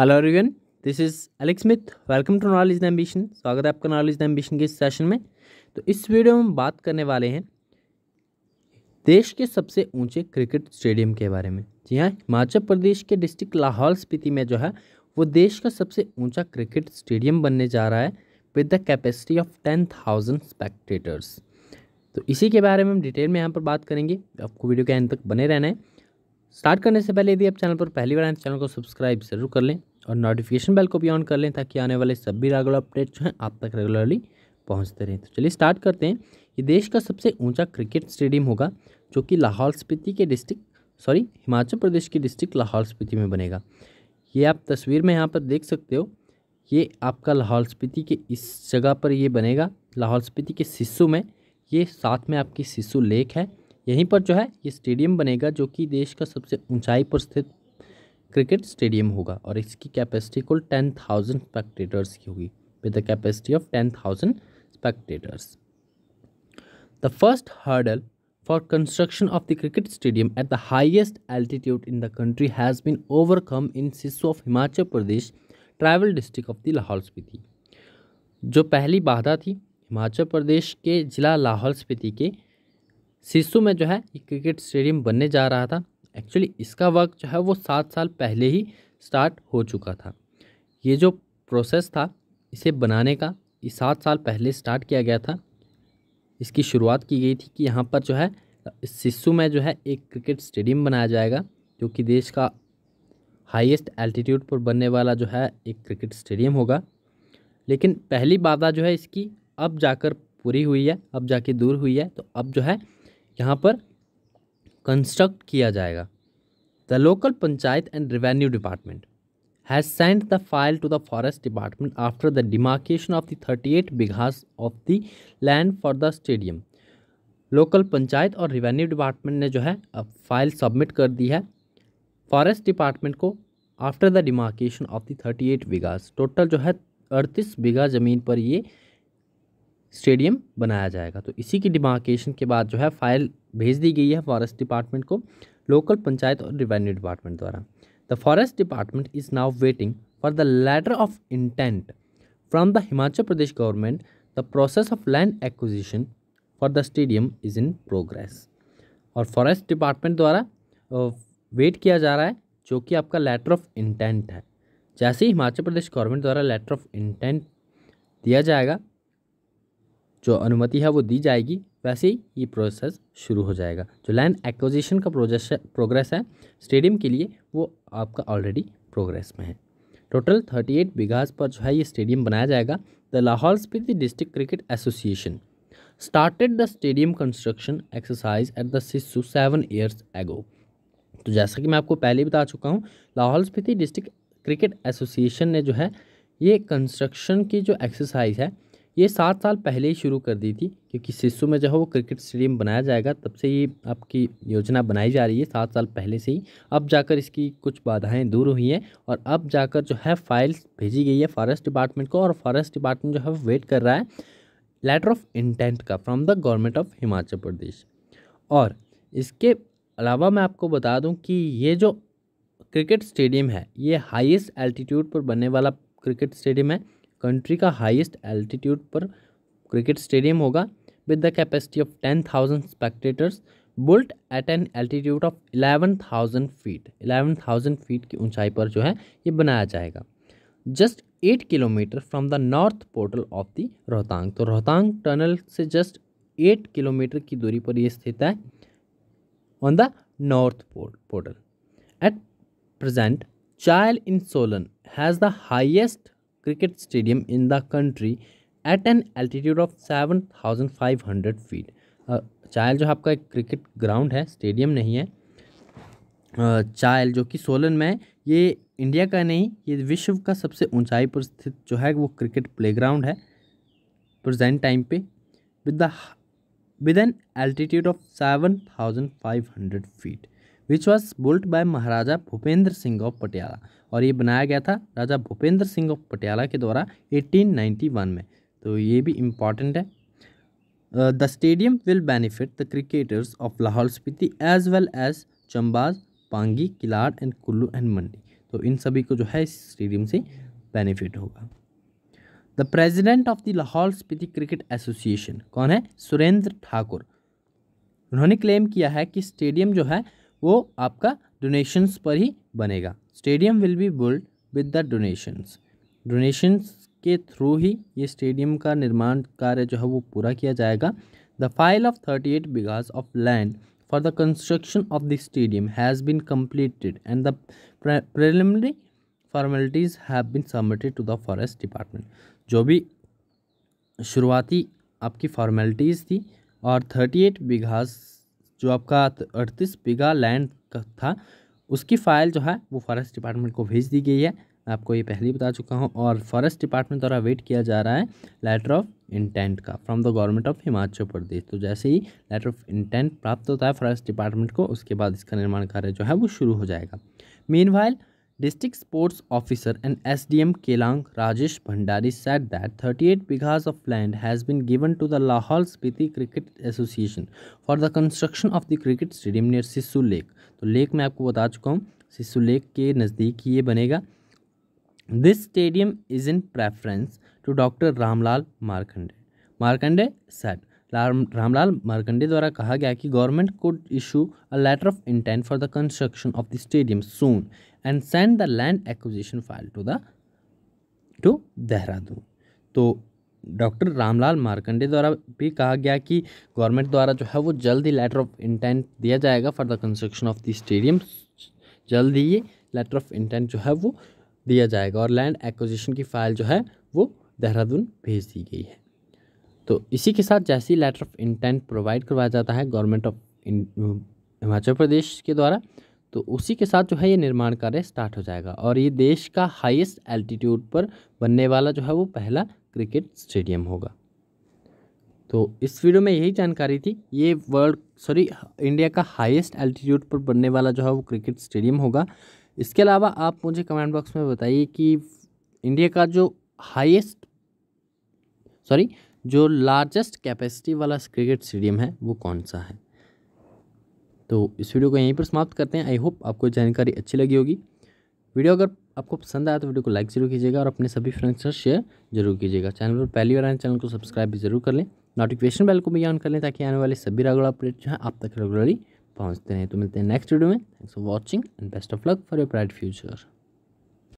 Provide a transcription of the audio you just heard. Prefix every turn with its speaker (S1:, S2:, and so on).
S1: Hello everyone this is Alex Smith welcome to Knowledge the Ambition स्वागत है आपका knowledge the ambition के इस सेशन में तो इस वीडियो में हम बात करने वाले हैं देश के सबसे ऊंचे क्रिकेट स्टेडियम के बारे में जी हाँ हिमाचल प्रदेश के डिस्ट्रिक्ट लाहौल स्पीति में जो है वो देश का सबसे ऊंचा क्रिकेट स्टेडियम बनने जा रहा है with the capacity of ten thousand spectators तो इसी के बारे में हम डिटेल में यहाँ पर बात करेंगे आपको वीडियो के एंड तक बने रहना है स्टार्ट करने से पहले यदि आप चैनल पर पहली बार हैं तो चैनल को सब्सक्राइब जरूर कर लें और नोटिफिकेशन बेल को भी ऑन कर लें ताकि आने वाले सभी रेगुलर अपडेट जो हैं आप तक रेगुलरली पहुंचते रहें तो चलिए स्टार्ट करते हैं ये देश का सबसे ऊंचा क्रिकेट स्टेडियम होगा जो कि लाहौल स्पीति के डिस्ट्रिक्ट सॉरी हिमाचल प्रदेश की डिस्ट्रिक्ट लाहौल स्पीति में बनेगा ये आप तस्वीर में यहाँ पर देख सकते हो ये आपका लाहौल स्पीति के इस जगह पर ये बनेगा लाहौल स्पीति के शिशु में ये साथ में आपकी शिशु लेक है यहीं पर जो है ये स्टेडियम बनेगा जो कि देश का सबसे ऊंचाई पर स्थित क्रिकेट स्टेडियम होगा और इसकी कैपेसिटी कुल टेन थाउजेंड स्पेक्टेटर्स की होगी with the capacity of ten thousand spectators the first hurdle for construction of the cricket stadium at the highest altitude in the country has been overcome in Sisu of Himachal Pradesh tribal district of the Lahaul Spiti जो पहली बाधा थी हिमाचल प्रदेश के ज़िला लाहौल स्पीति के सिसु में जो है क्रिकेट स्टेडियम बनने जा रहा था एक्चुअली इसका वर्क जो है वो सात साल पहले ही स्टार्ट हो चुका था ये जो प्रोसेस था इसे बनाने का ये सात साल पहले स्टार्ट किया गया था इसकी शुरुआत की गई थी कि यहाँ पर जो है सिसु में जो है एक क्रिकेट स्टेडियम बनाया जाएगा जो कि देश का हाईएस्ट एल्टीट्यूड पर बनने वाला जो है एक क्रिकेट स्टेडियम होगा लेकिन पहली बाधा जो है इसकी अब जाकर पूरी हुई है अब जाके दूर हुई है तो अब जो है यहाँ पर कंस्ट्रक्ट किया जाएगा the local panchayat and revenue department has send the file to the forest department after the demarcation of the thirty eight bighas of the land for the stadium local panchayat और रेवेन्यू डिपार्टमेंट ने जो है अब फाइल सबमिट कर दी है forest department को after the demarcation of the thirty eight bighas total जो है अड़तीस बीघा ज़मीन पर ये स्टेडियम बनाया जाएगा तो इसी की डिमार्केशन के बाद जो है फाइल भेज दी गई है फॉरेस्ट डिपार्टमेंट को लोकल पंचायत और रिवेन्यू डिपार्टमेंट द्वारा the forest department is now waiting for the letter of intent from the Himachal Pradesh government the process of land acquisition for the stadium is in progress और forest department द्वारा wait किया जा रहा है जो कि आपका लेटर ऑफ इंटेंट है जैसे ही हिमाचल प्रदेश गवर्नमेंट द्वारा लेटर ऑफ इंटेंट दिया जाएगा जो अनुमति है वो दी जाएगी वैसे ही ये प्रोसेस शुरू हो जाएगा जो लैंड एक्विजिशन का प्रोजेस प्रोग्रेस है स्टेडियम के लिए वो आपका ऑलरेडी प्रोग्रेस में है टोटल थर्टी एट बिघास पर जो है ये स्टेडियम बनाया जाएगा the Lahaul Spiti district cricket association started the stadium construction exercise at the Sissu seven years ago तो जैसा कि मैं आपको पहले बता चुका हूँ Lahaul Spiti district cricket association ने जो है ये कंस्ट्रक्शन की जो एक्सरसाइज है ये सात साल पहले ही शुरू कर दी थी क्योंकि सिसु में जो है वो क्रिकेट स्टेडियम बनाया जाएगा तब से ये आपकी योजना बनाई जा रही है सात साल पहले से ही अब जाकर इसकी कुछ बाधाएं दूर हुई हैं और अब जाकर जो है फाइल्स भेजी गई है फॉरेस्ट डिपार्टमेंट को और फॉरेस्ट डिपार्टमेंट जो है वेट कर रहा है लेटर ऑफ इंटेंट का from the government of Himachal Pradesh और इसके अलावा मैं आपको बता दूँ कि ये जो क्रिकेट स्टेडियम है ये हाइस्ट एल्टीट्यूड पर बनने वाला क्रिकेट स्टेडियम है कंट्री का हाईएस्ट एल्टीट्यूड पर क्रिकेट स्टेडियम होगा with the capacity of ten thousand spectators built at an altitude of eleven thousand feet eleven thousand feet की ऊंचाई पर जो है ये बनाया जाएगा just eight kilometre from the north portal of the Rohtang तो रोहतांग टनल से जस्ट एट किलोमीटर की दूरी पर यह स्थित है on the north portal at present child in Solan has the highest cricket stadium in the country at an altitude of 7,500 feet. Chail uh, जो आपका एक क्रिकेट ग्राउंड है स्टेडियम नहीं है चायल uh, जो कि सोलन में है ये इंडिया का नहीं ये विश्व का सबसे ऊंचाई पर स्थित जो है वो क्रिकेट प्लेग्राउंड है प्रेजेंट टाइम पे with the with an altitude of seven thousand five hundred feet which was built by Maharaja Bhupendra Singh of Patiala और ये बनाया गया था राजा भूपेंद्र सिंह ऑफ पटियाला के द्वारा 1891 में तो ये भी इम्पॉर्टेंट है the stadium will benefit the cricketers of Lahaul Spiti as well as Chamba's Pangi Kilar and Kullu and Mandi तो इन सभी को जो है इस स्टेडियम से बेनिफिट होगा the president of the Lahaul Spiti cricket association कौन है सुरेंद्र ठाकुर उन्होंने क्लेम किया है कि स्टेडियम जो है वो आपका डोनेशंस पर ही बनेगा stadium will be build with the donations donations के थ्रू ही ये स्टेडियम का निर्माण कार्य जो है वो पूरा किया जाएगा the file of thirty eight bighas of land for the construction of the stadium has been completed and the preliminary formalities have been submitted to the forest department जो भी शुरुआती आपकी फॉर्मेलिटीज़ थी और थर्टी एट बिघास जो आपका अड़तीस बीघा लैंड था उसकी फ़ाइल जो है वो फॉरेस्ट डिपार्टमेंट को भेज दी गई है आपको ये पहले ही बता चुका हूँ और फॉरेस्ट डिपार्टमेंट द्वारा वेट किया जा रहा है लेटर ऑफ इंटेंट का from the government of Himachal Pradesh तो जैसे ही लेटर ऑफ इंटेंट प्राप्त होता है फॉरेस्ट डिपार्टमेंट को उसके बाद इसका निर्माण कार्य जो है वो शुरू हो जाएगा meanwhile district sports officer and S D M Keylong Rajesh Bhandari said that thirty eight bighas of land has been given to the Lahaul Spiti cricket association for the construction of the cricket stadium near Sissu lake तो lake मैं आपको बता चुका हूँ Sissu lake के नज़दीक ये बनेगा this stadium is in preference to doctor Ramlal Markande Markande said Ram Ramlal Markande द्वारा कहा गया कि government could issue a letter of intent for the construction of the stadium soon and send the land acquisition file to the to Dehradun तो doctor Ramlal Markande द्वारा भी कहा गया कि गवर्नमेंट द्वारा जो है वो जल्द ही लेटर ऑफ इंटेंट दिया जाएगा for the construction of the stadium जल्द ही ये लेटर ऑफ इंटेंट जो है वो दिया जाएगा और लैंड एक्विजिशन की फ़ाइल जो है वो देहरादून भेज दी गई है तो इसी के साथ जैसे ही लेटर ऑफ इंटेंट प्रोवाइड करवाया जाता है गवर्नमेंट ऑफ हिमाचल प्रदेश के द्वारा तो उसी के साथ जो है ये निर्माण कार्य स्टार्ट हो जाएगा और ये देश का हाईएस्ट एल्टीट्यूड पर बनने वाला जो है वो पहला क्रिकेट स्टेडियम होगा तो इस वीडियो में यही जानकारी थी ये वर्ल्ड सॉरी इंडिया का हाईएस्ट एल्टीट्यूड पर बनने वाला जो है वो क्रिकेट स्टेडियम होगा इसके अलावा आप मुझे कमेंट बॉक्स में बताइए कि इंडिया का जो हाइएस्ट सॉरी जो लार्जेस्ट कैपेसिटी वाला क्रिकेट स्टेडियम है वो कौन सा है तो इस वीडियो को यहीं पर समाप्त करते हैं आई होप आपको जानकारी अच्छी लगी होगी वीडियो अगर आपको पसंद आया तो वीडियो को लाइक जरूर कीजिएगा और अपने सभी फ्रेंड्स से शेयर जरूर कीजिएगा चैनल पर पहली बार आए चैनल को सब्सक्राइब भी जरूर कर लें नोटिफिकेशन बेल को भी ऑन कर लें ताकि आने वाले सभी रेगुलर अपडेट जो है आप तक रेगुलरली पहुँचते रहें तो मिलते हैं नेक्स्ट वीडियो में thanks for watching and best of luck for your bright future